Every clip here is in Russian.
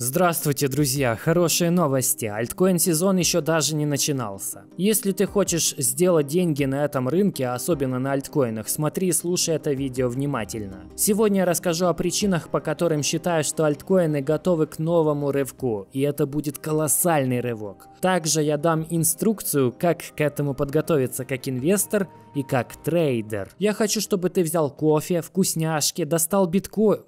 Здравствуйте, друзья! Хорошие новости! Альткоин сезон еще даже не начинался. Если ты хочешь сделать деньги на этом рынке, особенно на альткоинах, смотри и слушай это видео внимательно. Сегодня я расскажу о причинах, по которым считаю, что альткоины готовы к новому рывку, и это будет колоссальный рывок. Также я дам инструкцию, как к этому подготовиться как инвестор и как трейдер. Я хочу, чтобы ты взял кофе, вкусняшки, достал биткоин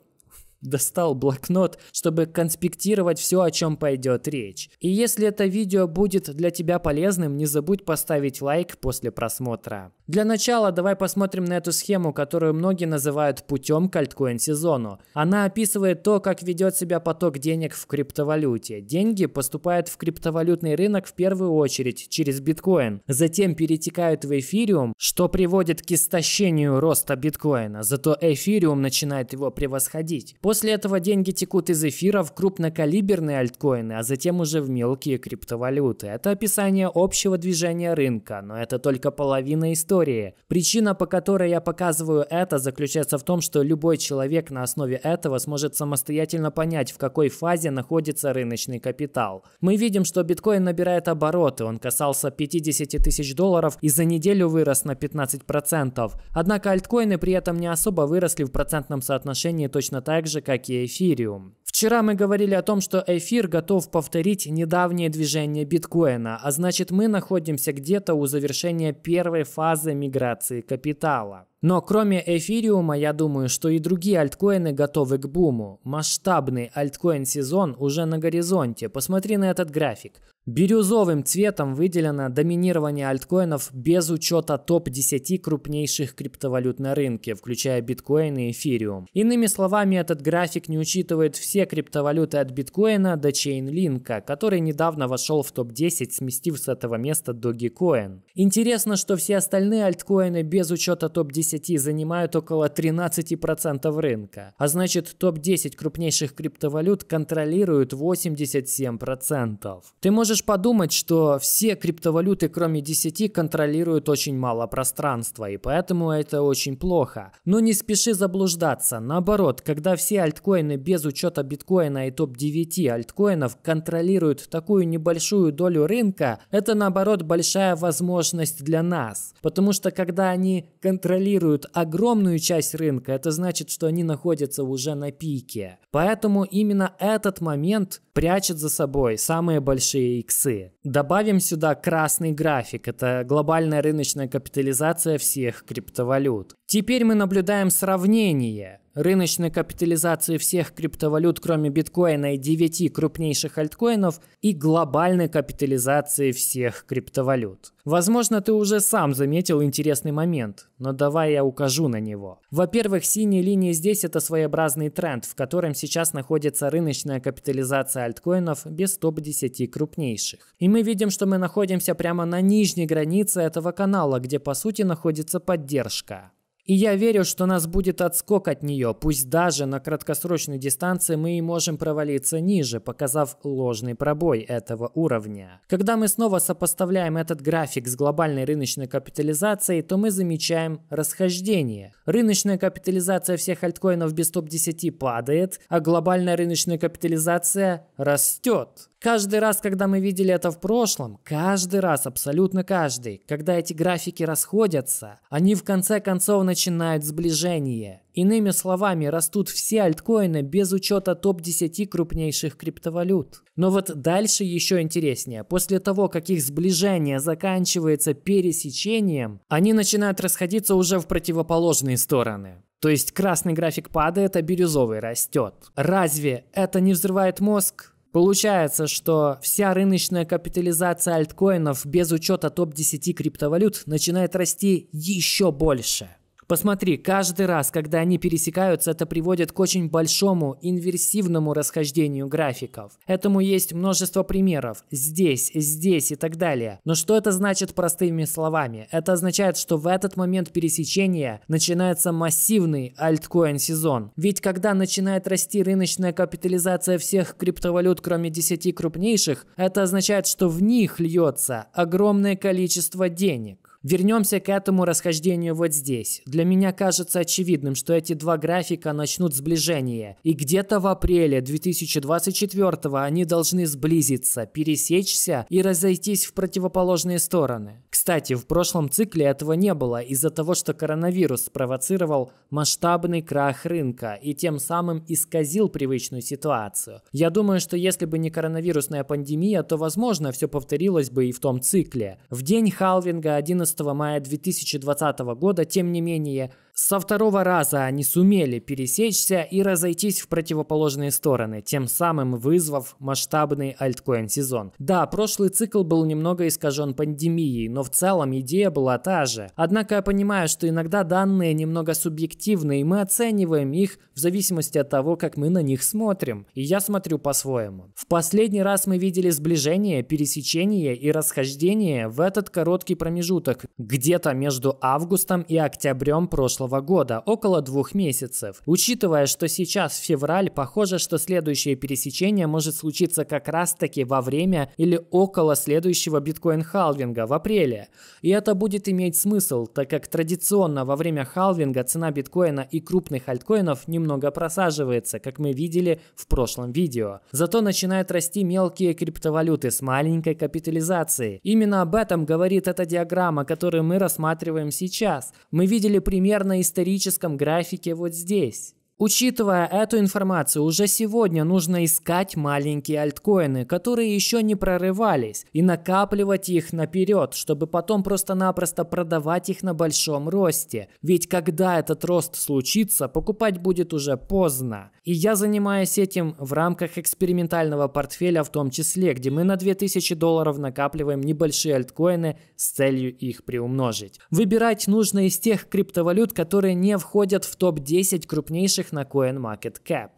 достал блокнот, чтобы конспектировать все, о чем пойдет речь. И если это видео будет для тебя полезным, не забудь поставить лайк после просмотра. Для начала давай посмотрим на эту схему, которую многие называют путем к альткоин сезону. Она описывает то, как ведет себя поток денег в криптовалюте. Деньги поступают в криптовалютный рынок в первую очередь через биткоин, затем перетекают в эфириум, что приводит к истощению роста биткоина, зато эфириум начинает его превосходить. После этого деньги текут из эфира в крупнокалиберные альткоины, а затем уже в мелкие криптовалюты. Это описание общего движения рынка, но это только половина истории. Причина, по которой я показываю это, заключается в том, что любой человек на основе этого сможет самостоятельно понять, в какой фазе находится рыночный капитал. Мы видим, что биткоин набирает обороты, он касался 50 тысяч долларов и за неделю вырос на 15%. Однако альткоины при этом не особо выросли в процентном соотношении точно так же, же, как и эфириум. Вчера мы говорили о том, что эфир готов повторить недавнее движение биткоина, а значит мы находимся где-то у завершения первой фазы миграции капитала. Но кроме эфириума, я думаю, что и другие альткоины готовы к буму. Масштабный альткоин сезон уже на горизонте. Посмотри на этот график. Бирюзовым цветом выделено доминирование альткоинов без учета топ-10 крупнейших криптовалют на рынке, включая биткоин и эфириум. Иными словами, этот график не учитывает все криптовалюты от биткоина до чейнлинка, который недавно вошел в топ-10, сместив с этого места Dogecoin. Интересно, что все остальные альткоины без учета топ-10 занимают около 13% рынка, а значит топ-10 крупнейших криптовалют контролируют 87%. Ты можешь подумать, что все криптовалюты кроме 10 контролируют очень мало пространства, и поэтому это очень плохо. Но не спеши заблуждаться, наоборот, когда все альткоины без учета биткоина и топ-9 альткоинов контролируют такую небольшую долю рынка, это наоборот большая возможность возможность для нас. Потому что когда они контролируют огромную часть рынка, это значит, что они находятся уже на пике. Поэтому именно этот момент прячет за собой самые большие иксы. Добавим сюда красный график. Это глобальная рыночная капитализация всех криптовалют. Теперь мы наблюдаем сравнение рыночной капитализации всех криптовалют, кроме биткоина и 9 крупнейших альткоинов, и глобальной капитализации всех криптовалют. Возможно, ты уже сам заметил интересный момент, но давай я укажу на него. Во-первых, синие линии здесь это своеобразный тренд, в котором сейчас находится рыночная капитализация альткоинов без топ-10 крупнейших. И мы видим, что мы находимся прямо на нижней границе этого канала, где по сути находится поддержка. И я верю, что нас будет отскок от нее, пусть даже на краткосрочной дистанции мы и можем провалиться ниже, показав ложный пробой этого уровня. Когда мы снова сопоставляем этот график с глобальной рыночной капитализацией, то мы замечаем расхождение. Рыночная капитализация всех альткоинов без топ-10 падает, а глобальная рыночная капитализация растет. Каждый раз, когда мы видели это в прошлом, каждый раз, абсолютно каждый, когда эти графики расходятся, они в конце концов начинают начинают сближение. Иными словами, растут все альткоины без учета топ-10 крупнейших криптовалют. Но вот дальше еще интереснее. После того, как их сближение заканчивается пересечением, они начинают расходиться уже в противоположные стороны. То есть красный график падает, а бирюзовый растет. Разве это не взрывает мозг? Получается, что вся рыночная капитализация альткоинов без учета топ-10 криптовалют начинает расти еще больше. Посмотри, каждый раз, когда они пересекаются, это приводит к очень большому инверсивному расхождению графиков. Этому есть множество примеров. Здесь, здесь и так далее. Но что это значит простыми словами? Это означает, что в этот момент пересечения начинается массивный альткоин сезон. Ведь когда начинает расти рыночная капитализация всех криптовалют, кроме 10 крупнейших, это означает, что в них льется огромное количество денег. Вернемся к этому расхождению вот здесь. Для меня кажется очевидным, что эти два графика начнут сближение. И где-то в апреле 2024 они должны сблизиться, пересечься и разойтись в противоположные стороны. Кстати, в прошлом цикле этого не было из-за того, что коронавирус спровоцировал масштабный крах рынка и тем самым исказил привычную ситуацию. Я думаю, что если бы не коронавирусная пандемия, то, возможно, все повторилось бы и в том цикле. В день халвинга один из 14 мая 2020 года, тем не менее, со второго раза они сумели пересечься и разойтись в противоположные стороны, тем самым вызвав масштабный альткоин-сезон. Да, прошлый цикл был немного искажен пандемией, но в целом идея была та же. Однако я понимаю, что иногда данные немного субъективны, и мы оцениваем их в зависимости от того, как мы на них смотрим. И я смотрю по-своему. В последний раз мы видели сближение, пересечение и расхождение в этот короткий промежуток, где-то между августом и октябрем прошлого прошлого года, около двух месяцев. Учитывая, что сейчас февраль, похоже, что следующее пересечение может случиться как раз-таки во время или около следующего биткоин-халвинга в апреле. И это будет иметь смысл, так как традиционно во время халвинга цена биткоина и крупных альткоинов немного просаживается, как мы видели в прошлом видео. Зато начинают расти мелкие криптовалюты с маленькой капитализацией. Именно об этом говорит эта диаграмма, которую мы рассматриваем сейчас. Мы видели примерно на историческом графике вот здесь. Учитывая эту информацию, уже сегодня нужно искать маленькие альткоины, которые еще не прорывались, и накапливать их наперед, чтобы потом просто-напросто продавать их на большом росте. Ведь когда этот рост случится, покупать будет уже поздно. И я занимаюсь этим в рамках экспериментального портфеля в том числе, где мы на 2000 долларов накапливаем небольшие альткоины с целью их приумножить. Выбирать нужно из тех криптовалют, которые не входят в топ-10 крупнейших их на CoinMarketCap.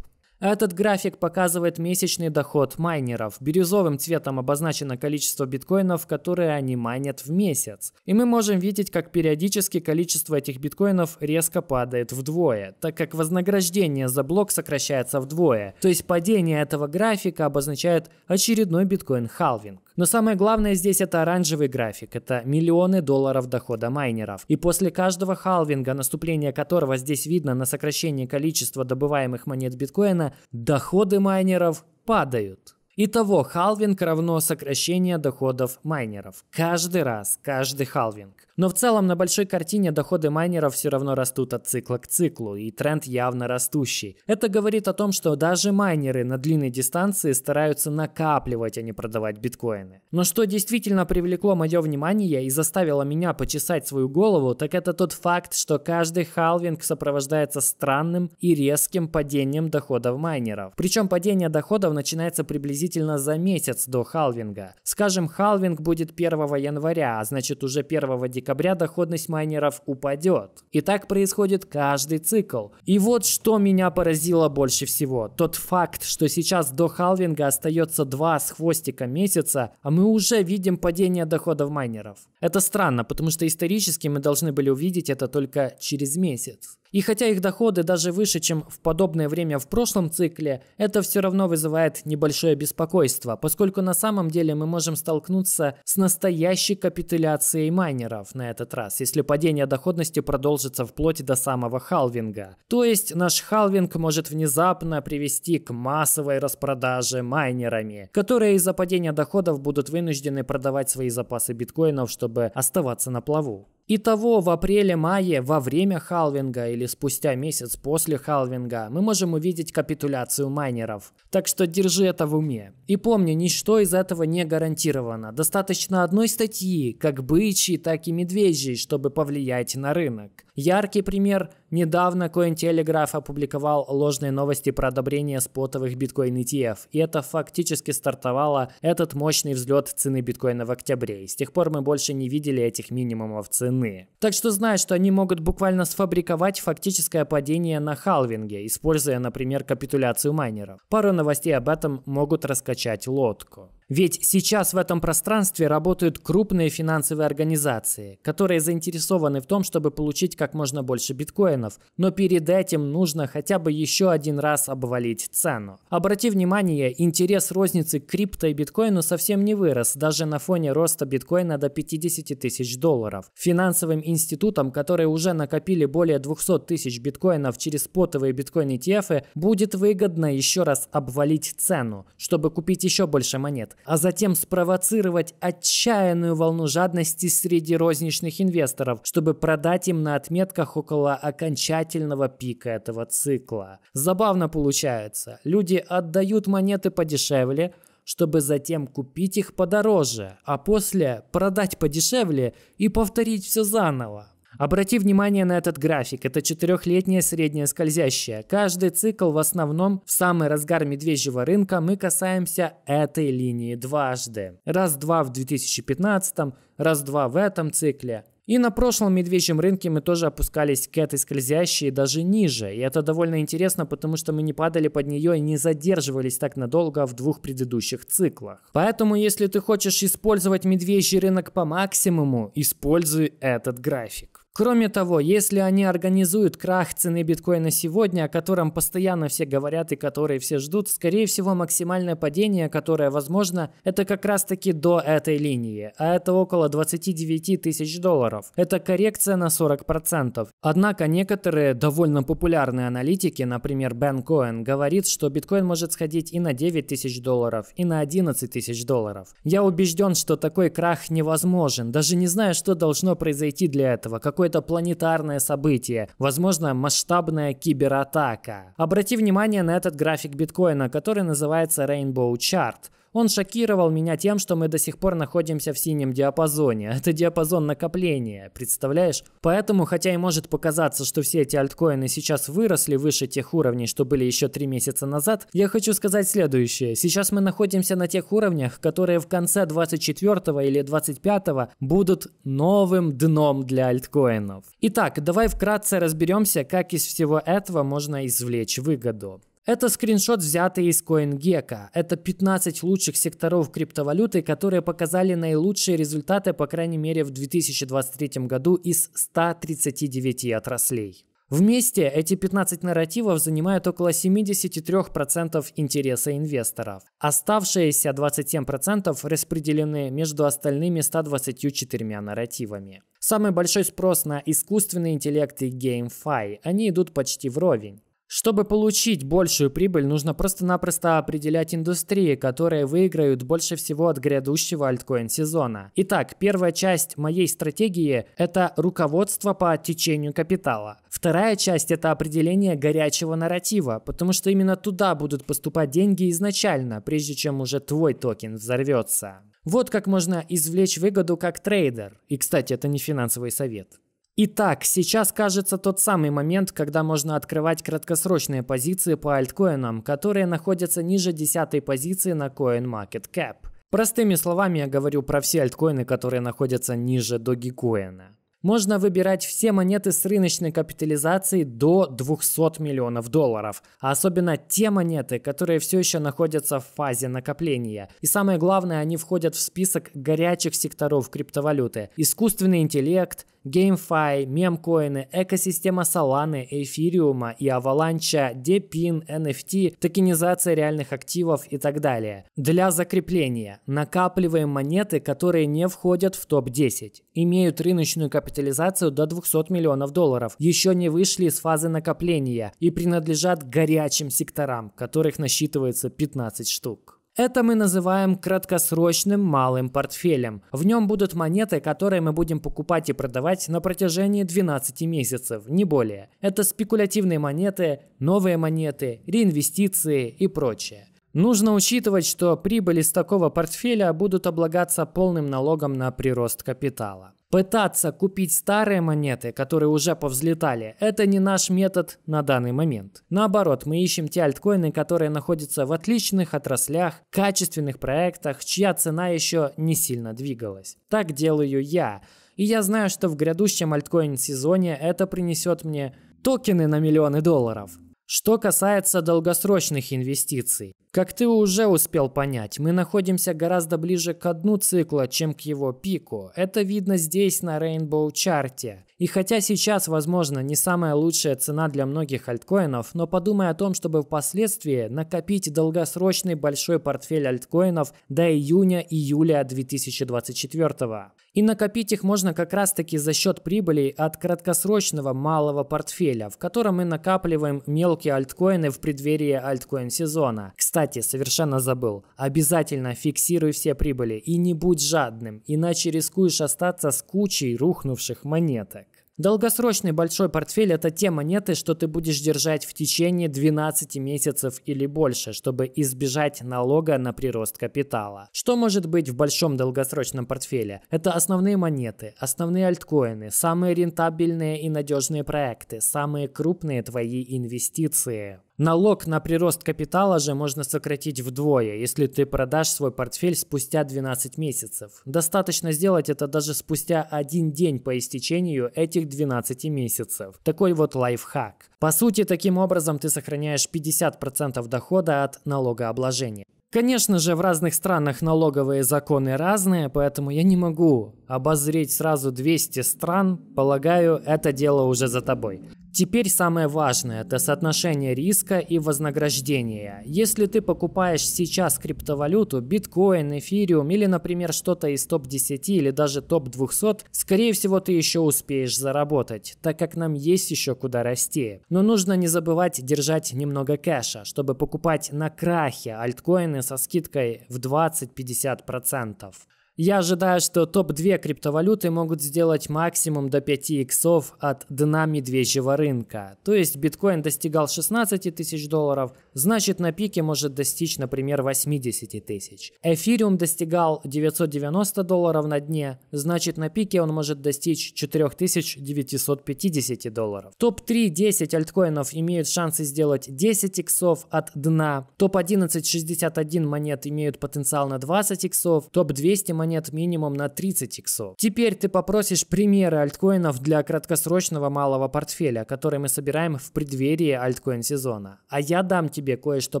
Этот график показывает месячный доход майнеров. Бирюзовым цветом обозначено количество биткоинов, которые они майнят в месяц. И мы можем видеть, как периодически количество этих биткоинов резко падает вдвое, так как вознаграждение за блок сокращается вдвое. То есть падение этого графика обозначает очередной биткоин-халвинг. Но самое главное здесь это оранжевый график, это миллионы долларов дохода майнеров. И после каждого халвинга, наступление которого здесь видно на сокращение количества добываемых монет биткоина, доходы майнеров падают. Итого, халвинг равно сокращение доходов майнеров. Каждый раз, каждый халвинг. Но в целом на большой картине доходы майнеров все равно растут от цикла к циклу, и тренд явно растущий. Это говорит о том, что даже майнеры на длинной дистанции стараются накапливать, а не продавать биткоины. Но что действительно привлекло мое внимание и заставило меня почесать свою голову, так это тот факт, что каждый халвинг сопровождается странным и резким падением доходов майнеров. Причем падение доходов начинается приблизительно приблизительно за месяц до халвинга. Скажем, халвинг будет 1 января, а значит уже 1 декабря доходность майнеров упадет. И так происходит каждый цикл. И вот что меня поразило больше всего. Тот факт, что сейчас до халвинга остается 2 с хвостиком месяца, а мы уже видим падение доходов майнеров. Это странно, потому что исторически мы должны были увидеть это только через месяц. И хотя их доходы даже выше, чем в подобное время в прошлом цикле, это все равно вызывает небольшое беспокойство, поскольку на самом деле мы можем столкнуться с настоящей капитуляцией майнеров на этот раз, если падение доходности продолжится вплоть до самого халвинга. То есть наш халвинг может внезапно привести к массовой распродаже майнерами, которые из-за падения доходов будут вынуждены продавать свои запасы биткоинов, чтобы оставаться на плаву. Итого в апреле-мае во время халвинга или или спустя месяц после халвинга, мы можем увидеть капитуляцию майнеров. Так что держи это в уме. И помни, ничто из этого не гарантировано. Достаточно одной статьи, как бычьей, так и медвежьей, чтобы повлиять на рынок. Яркий пример – недавно Cointelegraph опубликовал ложные новости про одобрение спотовых биткоин ETF, и это фактически стартовало этот мощный взлет цены биткоина в октябре, и с тех пор мы больше не видели этих минимумов цены. Так что знай, что они могут буквально сфабриковать фактическое падение на халвинге, используя, например, капитуляцию майнеров. Пару новостей об этом могут раскачать лодку. Ведь сейчас в этом пространстве работают крупные финансовые организации, которые заинтересованы в том, чтобы получить как можно больше биткоинов, но перед этим нужно хотя бы еще один раз обвалить цену. Обрати внимание, интерес розницы к крипто и биткоину совсем не вырос, даже на фоне роста биткоина до 50 тысяч долларов. Финансовым институтам, которые уже накопили более 200 тысяч биткоинов через спотовые биткоин ETF, будет выгодно еще раз обвалить цену, чтобы купить еще больше монет а затем спровоцировать отчаянную волну жадности среди розничных инвесторов, чтобы продать им на отметках около окончательного пика этого цикла. Забавно получается. Люди отдают монеты подешевле, чтобы затем купить их подороже, а после продать подешевле и повторить все заново. Обрати внимание на этот график. Это четырехлетняя средняя скользящая. Каждый цикл в основном в самый разгар медвежьего рынка мы касаемся этой линии дважды. Раз-два в 2015, раз-два в этом цикле. И на прошлом медвежьем рынке мы тоже опускались к этой скользящей даже ниже. И это довольно интересно, потому что мы не падали под нее и не задерживались так надолго в двух предыдущих циклах. Поэтому, если ты хочешь использовать медвежий рынок по максимуму, используй этот график. Кроме того, если они организуют крах цены биткоина сегодня, о котором постоянно все говорят и который все ждут, скорее всего максимальное падение, которое возможно, это как раз таки до этой линии, а это около 29 тысяч долларов. Это коррекция на 40%. Однако некоторые довольно популярные аналитики, например Бен Коэн, говорит, что биткоин может сходить и на 9 тысяч долларов, и на 11 тысяч долларов. Я убежден, что такой крах невозможен, даже не знаю, что должно произойти для этого, какой какое-то планетарное событие, возможно, масштабная кибератака. Обрати внимание на этот график биткоина, который называется Rainbow Chart. Он шокировал меня тем, что мы до сих пор находимся в синем диапазоне. Это диапазон накопления, представляешь? Поэтому, хотя и может показаться, что все эти альткоины сейчас выросли выше тех уровней, что были еще три месяца назад, я хочу сказать следующее. Сейчас мы находимся на тех уровнях, которые в конце 24 или 25 будут новым дном для альткоинов. Итак, давай вкратце разберемся, как из всего этого можно извлечь выгоду. Это скриншот, взятый из CoinGecko. Это 15 лучших секторов криптовалюты, которые показали наилучшие результаты, по крайней мере, в 2023 году из 139 отраслей. Вместе эти 15 нарративов занимают около 73% интереса инвесторов. Оставшиеся 27% распределены между остальными 124 нарративами. Самый большой спрос на искусственный интеллект и GameFi. Они идут почти вровень. Чтобы получить большую прибыль, нужно просто-напросто определять индустрии, которые выиграют больше всего от грядущего альткоин-сезона. Итак, первая часть моей стратегии – это руководство по течению капитала. Вторая часть – это определение горячего нарратива, потому что именно туда будут поступать деньги изначально, прежде чем уже твой токен взорвется. Вот как можно извлечь выгоду как трейдер. И, кстати, это не финансовый совет. Итак, сейчас кажется тот самый момент, когда можно открывать краткосрочные позиции по альткоинам, которые находятся ниже 10 позиции на CoinMarketCap. Простыми словами я говорю про все альткоины, которые находятся ниже Dogecoin. Можно выбирать все монеты с рыночной капитализацией до 200 миллионов долларов, а особенно те монеты, которые все еще находятся в фазе накопления. И самое главное, они входят в список горячих секторов криптовалюты. Искусственный интеллект, GameFi, мемкоины, экосистема Solana, Эфириума и Avalanche, Depin, NFT, токенизация реальных активов и так далее. Для закрепления накапливаем монеты, которые не входят в топ-10, имеют рыночную капитализацию до 200 миллионов долларов, еще не вышли из фазы накопления и принадлежат горячим секторам, которых насчитывается 15 штук. Это мы называем краткосрочным малым портфелем. В нем будут монеты, которые мы будем покупать и продавать на протяжении 12 месяцев, не более. Это спекулятивные монеты, новые монеты, реинвестиции и прочее. Нужно учитывать, что прибыли с такого портфеля будут облагаться полным налогом на прирост капитала. Пытаться купить старые монеты, которые уже повзлетали, это не наш метод на данный момент. Наоборот, мы ищем те альткоины, которые находятся в отличных отраслях, качественных проектах, чья цена еще не сильно двигалась. Так делаю я. И я знаю, что в грядущем альткоин сезоне это принесет мне токены на миллионы долларов. Что касается долгосрочных инвестиций, как ты уже успел понять, мы находимся гораздо ближе к дну цикла, чем к его пику. Это видно здесь на Rainbow чарте. И хотя сейчас, возможно, не самая лучшая цена для многих альткоинов, но подумай о том, чтобы впоследствии накопить долгосрочный большой портфель альткоинов до июня-июля 2024. года. И накопить их можно как раз-таки за счет прибылей от краткосрочного малого портфеля, в котором мы накапливаем мелкие альткоины в преддверии альткоин сезона. Кстати, совершенно забыл, обязательно фиксируй все прибыли и не будь жадным, иначе рискуешь остаться с кучей рухнувших монеток. Долгосрочный большой портфель – это те монеты, что ты будешь держать в течение 12 месяцев или больше, чтобы избежать налога на прирост капитала. Что может быть в большом долгосрочном портфеле? Это основные монеты, основные альткоины, самые рентабельные и надежные проекты, самые крупные твои инвестиции. Налог на прирост капитала же можно сократить вдвое, если ты продашь свой портфель спустя 12 месяцев. Достаточно сделать это даже спустя один день по истечению этих 12 месяцев. Такой вот лайфхак. По сути, таким образом ты сохраняешь 50% дохода от налогообложения. Конечно же, в разных странах налоговые законы разные, поэтому я не могу обозреть сразу 200 стран, полагаю, это дело уже за тобой. Теперь самое важное – это соотношение риска и вознаграждения. Если ты покупаешь сейчас криптовалюту, биткоин, эфириум или, например, что-то из топ-10 или даже топ-200, скорее всего, ты еще успеешь заработать, так как нам есть еще куда расти. Но нужно не забывать держать немного кэша, чтобы покупать на крахе альткоины со скидкой в 20-50%. Я ожидаю, что топ-2 криптовалюты могут сделать максимум до 5 иксов от дна медвежьего рынка. То есть биткоин достигал 16 тысяч долларов, значит на пике может достичь, например, 80 тысяч. Эфириум достигал 990 долларов на дне, значит на пике он может достичь 4950 долларов. Топ-3 10 альткоинов имеют шансы сделать 10 иксов от дна. Топ-11 61 монет имеют потенциал на 20 иксов. Топ-200 монет монет минимум на 30 иксов. Теперь ты попросишь примеры альткоинов для краткосрочного малого портфеля, который мы собираем в преддверии альткоин сезона. А я дам тебе кое-что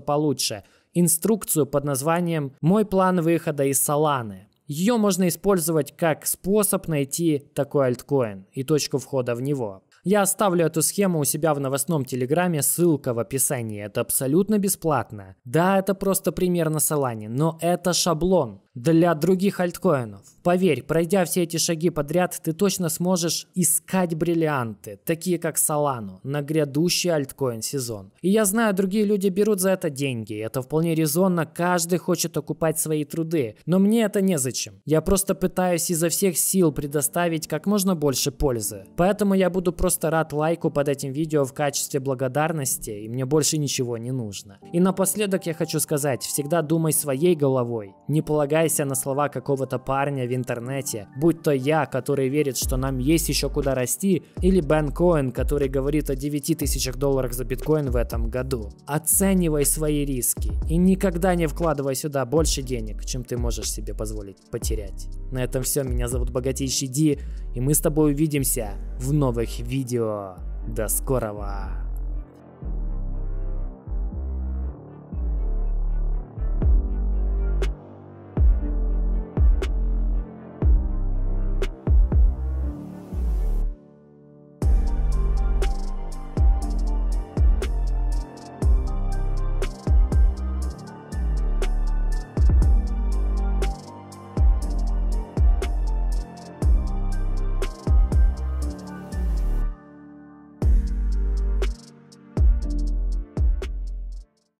получше инструкцию под названием «Мой план выхода из Соланы». Ее можно использовать как способ найти такой альткоин и точку входа в него. Я оставлю эту схему у себя в новостном телеграме, ссылка в описании. Это абсолютно бесплатно. Да, это просто пример на Солане, но это шаблон для других альткоинов. Поверь, пройдя все эти шаги подряд, ты точно сможешь искать бриллианты, такие как Solano, на грядущий альткоин сезон. И я знаю, другие люди берут за это деньги, это вполне резонно, каждый хочет окупать свои труды, но мне это незачем. Я просто пытаюсь изо всех сил предоставить как можно больше пользы. Поэтому я буду просто рад лайку под этим видео в качестве благодарности, и мне больше ничего не нужно. И напоследок я хочу сказать, всегда думай своей головой, не полагай Опирайся на слова какого-то парня в интернете, будь то я, который верит, что нам есть еще куда расти, или Бен Коэн, который говорит о 9 тысячах долларов за биткоин в этом году. Оценивай свои риски и никогда не вкладывай сюда больше денег, чем ты можешь себе позволить потерять. На этом все, меня зовут Богатейший Ди, и мы с тобой увидимся в новых видео. До скорого!